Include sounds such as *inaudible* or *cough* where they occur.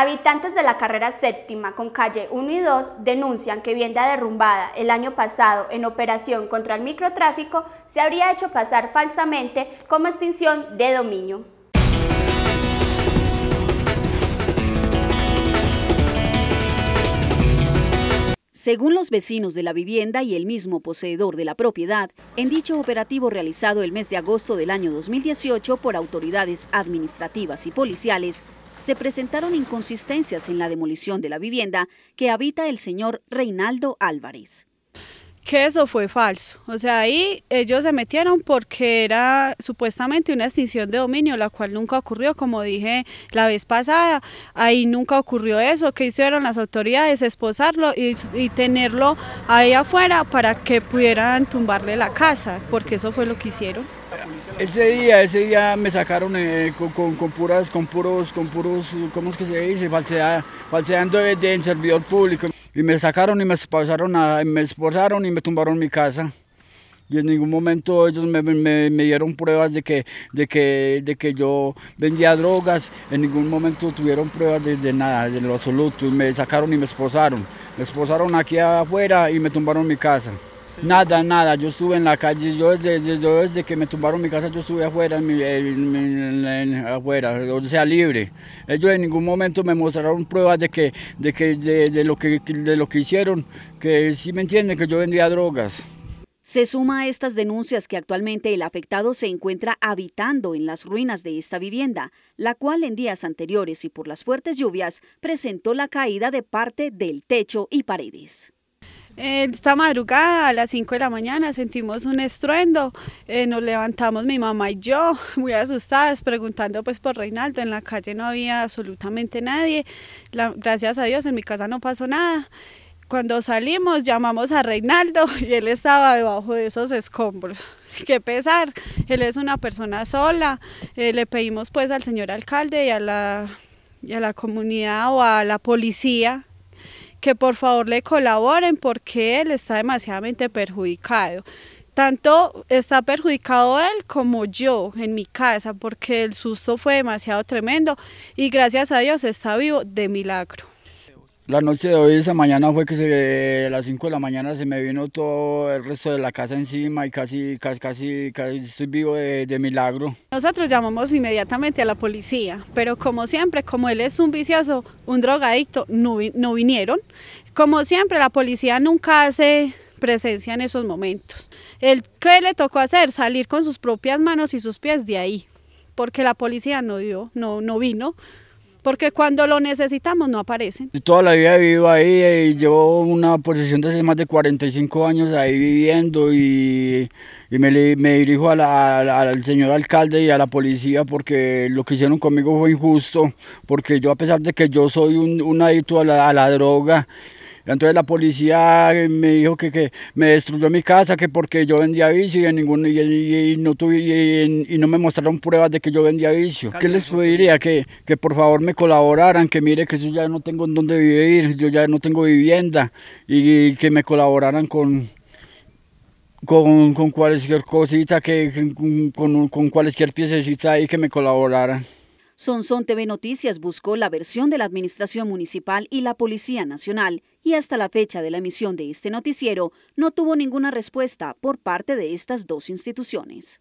Habitantes de la carrera séptima con calle 1 y 2 denuncian que vivienda derrumbada el año pasado en operación contra el microtráfico se habría hecho pasar falsamente como extinción de dominio. Según los vecinos de la vivienda y el mismo poseedor de la propiedad, en dicho operativo realizado el mes de agosto del año 2018 por autoridades administrativas y policiales, se presentaron inconsistencias en la demolición de la vivienda que habita el señor Reinaldo Álvarez. Que eso fue falso. O sea, ahí ellos se metieron porque era supuestamente una extinción de dominio, la cual nunca ocurrió, como dije la vez pasada, ahí nunca ocurrió eso. que hicieron las autoridades? Esposarlo y, y tenerlo ahí afuera para que pudieran tumbarle la casa, porque eso fue lo que hicieron. Ese día, ese día me sacaron eh, con, puras, con puros, con puros, ¿cómo es que se dice? Falsedad, falseando de, en servidor público. Y me sacaron y me esposaron, me esposaron y me tumbaron mi casa. Y en ningún momento ellos me, dieron pruebas de que, de, que, de que yo vendía drogas, en ningún momento tuvieron pruebas de, de nada, de lo absoluto. Me sacaron y me esposaron. Me esposaron aquí afuera y me tumbaron mi casa. Nada, nada, yo estuve en la calle, yo desde, que me tumbaron mi casa, yo estuve afuera, afuera, o sea, libre. Ellos en ningún momento me mostraron pruebas de que, lo que, de lo que hicieron, que sí me entienden que yo vendía drogas. Se suma a estas denuncias que actualmente el afectado se encuentra habitando en las ruinas de esta vivienda, la cual en días anteriores y por las fuertes lluvias presentó la caída de parte del techo y paredes. Esta madrugada a las 5 de la mañana sentimos un estruendo, eh, nos levantamos mi mamá y yo *laughs* muy asustadas preguntando pues por Reinaldo, en la calle no había absolutamente nadie, gracias a Dios en mi casa no pasó nada. Cuando salimos llamamos a Reinaldo *laughs* y él estaba debajo de esos escombros. *laughs* Qué pesar, él es una persona sola, eh, le pedimos pues al señor alcalde y y a la comunidad o a la policía que por favor le colaboren porque él está demasiadamente perjudicado. Tanto está perjudicado él como yo en mi casa porque el susto fue demasiado tremendo y gracias a Dios está vivo de milagro. La noche de hoy, esa mañana fue que se, a las 5 de la mañana se me vino todo el resto de la casa encima y casi, casi, casi, estoy vivo de, milagro. Nosotros llamamos inmediatamente a la policía, pero como siempre, como él es un vicioso, un drogadicto, no, no vinieron. Como siempre, la policía nunca hace presencia en esos momentos. El qué le tocó hacer? Salir con sus propias manos y sus pies de ahí, porque la policía no dio, no, no vino porque cuando lo necesitamos no aparecen. Toda la vida he vivido ahí eh, y llevo una posición de hace más de 45 años ahí viviendo y, me, dirijo al señor alcalde y a la policía porque lo que hicieron conmigo fue injusto, porque yo a pesar de que yo soy un, adicto a la droga, entonces la policía eh, me dijo que, me destruyó mi casa, que porque yo vendía vicio y, en y, no tuve, y, no me mostraron pruebas de que yo vendía vicio. ¿Qué les pediría? Que, que por favor me colaboraran, que mire que yo ya no tengo en dónde vivir, yo ya no tengo vivienda y que me colaboraran con, con, con, cualquier cosita, que, con, con, cualquier piececita ahí que me colaboraran. Sonson TV Noticias buscó la versión de la Administración Municipal y la Policía Nacional y hasta la fecha de la emisión de este noticiero no tuvo ninguna respuesta por parte de estas dos instituciones.